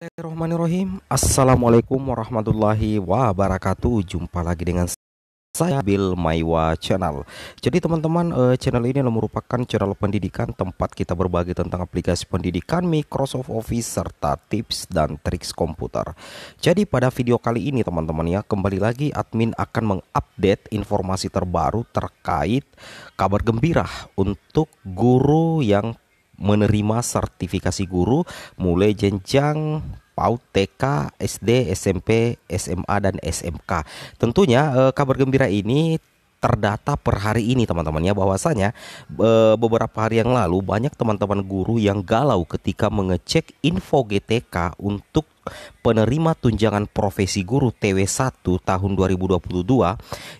Bismillahirrahmanirrahim Assalamualaikum warahmatullahi wabarakatuh Jumpa lagi dengan saya Bill Maiwa Channel Jadi teman-teman eh, channel ini merupakan channel pendidikan Tempat kita berbagi tentang aplikasi pendidikan Microsoft Office Serta tips dan trik komputer Jadi pada video kali ini teman-teman ya Kembali lagi admin akan mengupdate informasi terbaru Terkait kabar gembira Untuk guru yang menerima sertifikasi guru mulai jenjang PAUD TK, SD, SMP, SMA dan SMK. Tentunya eh, kabar gembira ini terdata per hari ini teman-temannya bahwasanya beberapa hari yang lalu banyak teman-teman guru yang galau ketika mengecek info GTK untuk penerima tunjangan profesi guru TW1 tahun 2022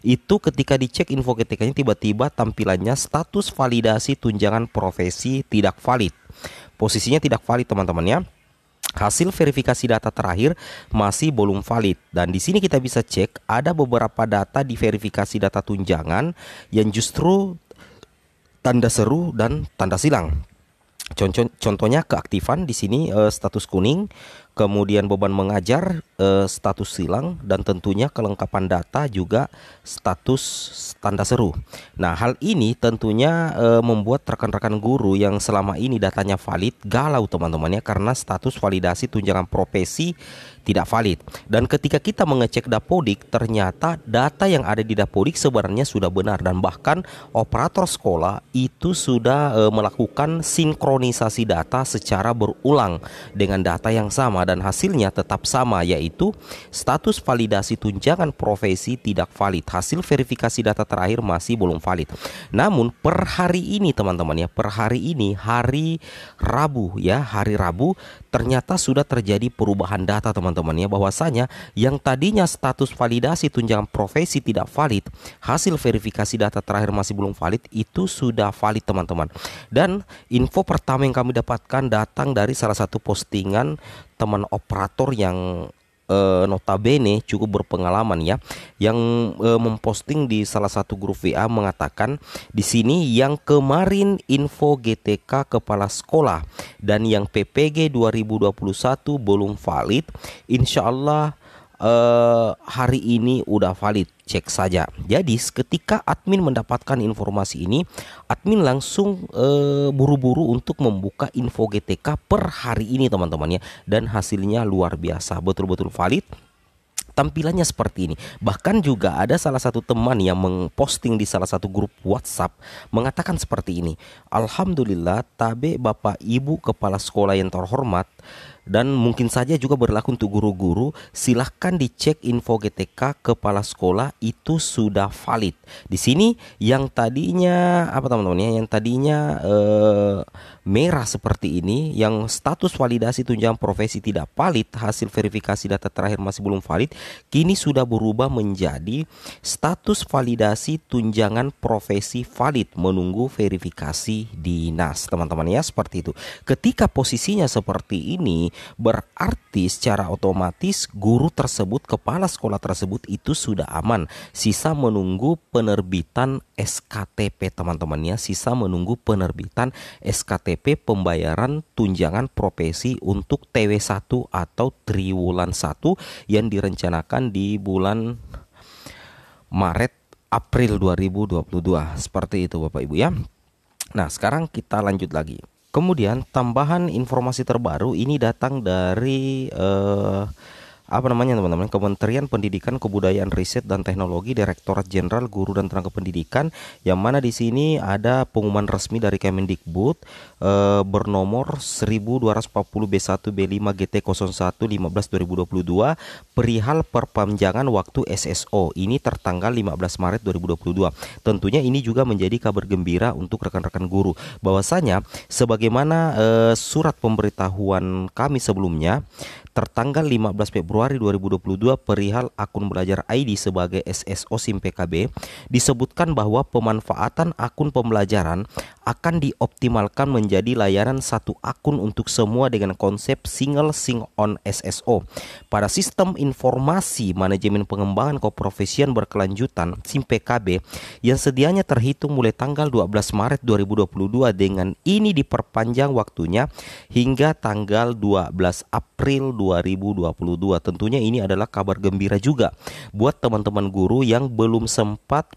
itu ketika dicek info GTK-nya tiba-tiba tampilannya status validasi tunjangan profesi tidak valid. Posisinya tidak valid teman-temannya hasil verifikasi data terakhir masih belum valid dan di sini kita bisa cek ada beberapa data di verifikasi data tunjangan yang justru tanda seru dan tanda silang. contohnya keaktifan di sini eh, status kuning, kemudian beban mengajar uh, status silang dan tentunya kelengkapan data juga status tanda seru. Nah, hal ini tentunya uh, membuat rekan-rekan guru yang selama ini datanya valid galau teman-temannya karena status validasi tunjangan profesi tidak valid. Dan ketika kita mengecek Dapodik, ternyata data yang ada di Dapodik sebenarnya sudah benar dan bahkan operator sekolah itu sudah e, melakukan sinkronisasi data secara berulang dengan data yang sama dan hasilnya tetap sama yaitu status validasi tunjangan profesi tidak valid. Hasil verifikasi data terakhir masih belum valid. Namun per hari ini teman-teman ya, per hari ini hari Rabu ya, hari Rabu ternyata sudah terjadi perubahan data teman teman-teman ya bahwasanya yang tadinya status validasi tunjangan profesi tidak valid, hasil verifikasi data terakhir masih belum valid itu sudah valid teman-teman. Dan info pertama yang kami dapatkan datang dari salah satu postingan teman operator yang uh, notabene cukup berpengalaman ya yang uh, memposting di salah satu grup VA mengatakan di sini yang kemarin info GTK kepala sekolah dan yang PPG 2021 belum valid insya Allah eh, hari ini udah valid, cek saja. Jadi ketika admin mendapatkan informasi ini, admin langsung buru eh, buru-buru untuk membuka info GTK per hari ini teman temannya Dan hasilnya luar biasa, betul-betul valid tampilannya seperti ini. Bahkan juga ada salah satu teman yang memposting di salah satu grup WhatsApp mengatakan seperti ini. Alhamdulillah, tabe Bapak Ibu kepala sekolah yang terhormat dan mungkin saja juga berlaku untuk guru-guru silahkan dicek info GTK kepala sekolah itu sudah valid di sini yang tadinya apa teman-teman ya yang tadinya eh, merah seperti ini yang status validasi tunjangan profesi tidak valid hasil verifikasi data terakhir masih belum valid kini sudah berubah menjadi status validasi tunjangan profesi valid menunggu verifikasi dinas teman-teman ya seperti itu ketika posisinya seperti ini berarti secara otomatis guru tersebut, kepala sekolah tersebut itu sudah aman. Sisa menunggu penerbitan SKTP teman-temannya, sisa menunggu penerbitan SKTP pembayaran tunjangan profesi untuk TW1 atau triwulan 1 yang direncanakan di bulan Maret April 2022. Seperti itu Bapak Ibu ya. Nah, sekarang kita lanjut lagi. Kemudian tambahan informasi terbaru ini datang dari uh, apa namanya teman-teman Kementerian Pendidikan Kebudayaan Riset dan Teknologi Direktorat Jenderal Guru dan Tenaga Pendidikan yang mana di sini ada pengumuman resmi dari Kemendikbud e, bernomor 1240 B1 B5 GT 01 15 2022 perihal perpanjangan waktu SSO ini tertanggal 15 Maret 2022 tentunya ini juga menjadi kabar gembira untuk rekan-rekan guru bahwasanya sebagaimana e, surat pemberitahuan kami sebelumnya tertanggal 15 Februari Februari 2022 perihal akun belajar ID sebagai SSO SIM PKB disebutkan bahwa pemanfaatan akun pembelajaran akan dioptimalkan menjadi layanan satu akun untuk semua dengan konsep single sync on SSO. Pada sistem informasi manajemen pengembangan koprofesian berkelanjutan Sim PKB yang sedianya terhitung mulai tanggal 12 Maret 2022 dengan ini diperpanjang waktunya hingga tanggal 12 April 2022. Tentunya ini adalah kabar gembira juga buat teman-teman guru yang belum sempat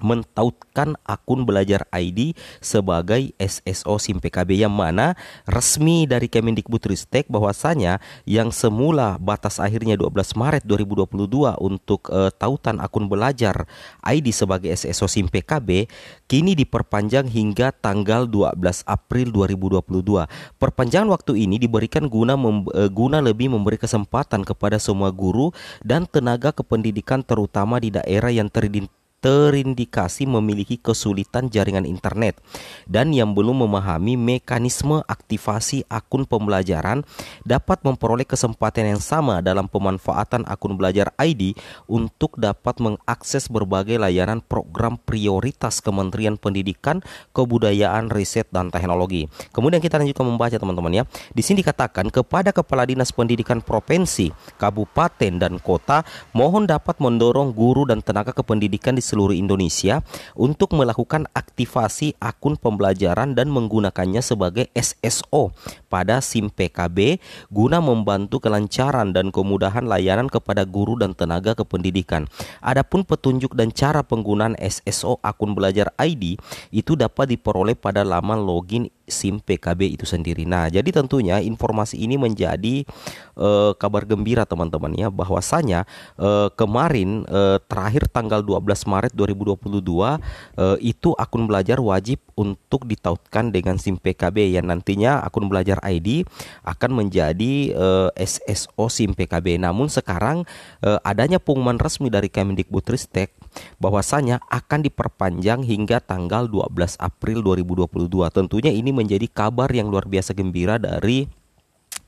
mentautkan akun belajar ID sebagai SSO SIM PKB yang mana resmi dari Kemendikbudristek bahwasanya yang semula batas akhirnya 12 Maret 2022 untuk e, tautan akun belajar ID sebagai SSO SIM PKB kini diperpanjang hingga tanggal 12 April 2022. Perpanjangan waktu ini diberikan guna mem, e, guna lebih memberi kesempatan kepada semua guru dan tenaga kependidikan terutama di daerah yang terdiri terindikasi memiliki kesulitan jaringan internet dan yang belum memahami mekanisme aktivasi akun pembelajaran dapat memperoleh kesempatan yang sama dalam pemanfaatan akun belajar ID untuk dapat mengakses berbagai layanan program prioritas Kementerian Pendidikan, Kebudayaan, Riset dan Teknologi. Kemudian kita lanjutkan membaca ya, teman-teman ya. Di sini dikatakan kepada Kepala Dinas Pendidikan Provinsi, Kabupaten dan Kota mohon dapat mendorong guru dan tenaga kependidikan di seluruh Indonesia untuk melakukan aktivasi akun pembelajaran dan menggunakannya sebagai SSO pada SIM PKB guna membantu kelancaran dan kemudahan layanan kepada guru dan tenaga kependidikan. Adapun petunjuk dan cara penggunaan SSO akun belajar ID itu dapat diperoleh pada laman login SIM PKB itu sendiri. Nah, jadi tentunya informasi ini menjadi uh, kabar gembira teman-teman ya bahwasanya uh, kemarin uh, terakhir tanggal 12 Maret 2022 uh, itu akun belajar wajib untuk ditautkan dengan SIM PKB yang nantinya akun belajar ID akan menjadi uh, SSO SIM PKB. Namun sekarang uh, adanya pengumuman resmi dari Kemendikbudristek bahwasanya akan diperpanjang hingga tanggal 12 April 2022. Tentunya ini menjadi kabar yang luar biasa gembira dari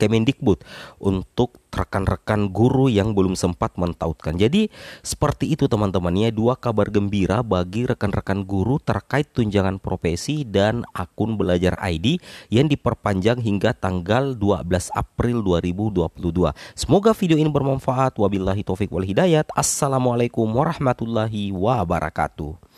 Kemendikbud untuk rekan-rekan guru yang belum sempat mentautkan. Jadi seperti itu teman-temannya dua kabar gembira bagi rekan-rekan guru terkait tunjangan profesi dan akun belajar ID yang diperpanjang hingga tanggal 12 April 2022. Semoga video ini bermanfaat. Wabillahi taufik wal hidayat. Assalamualaikum warahmatullahi wabarakatuh.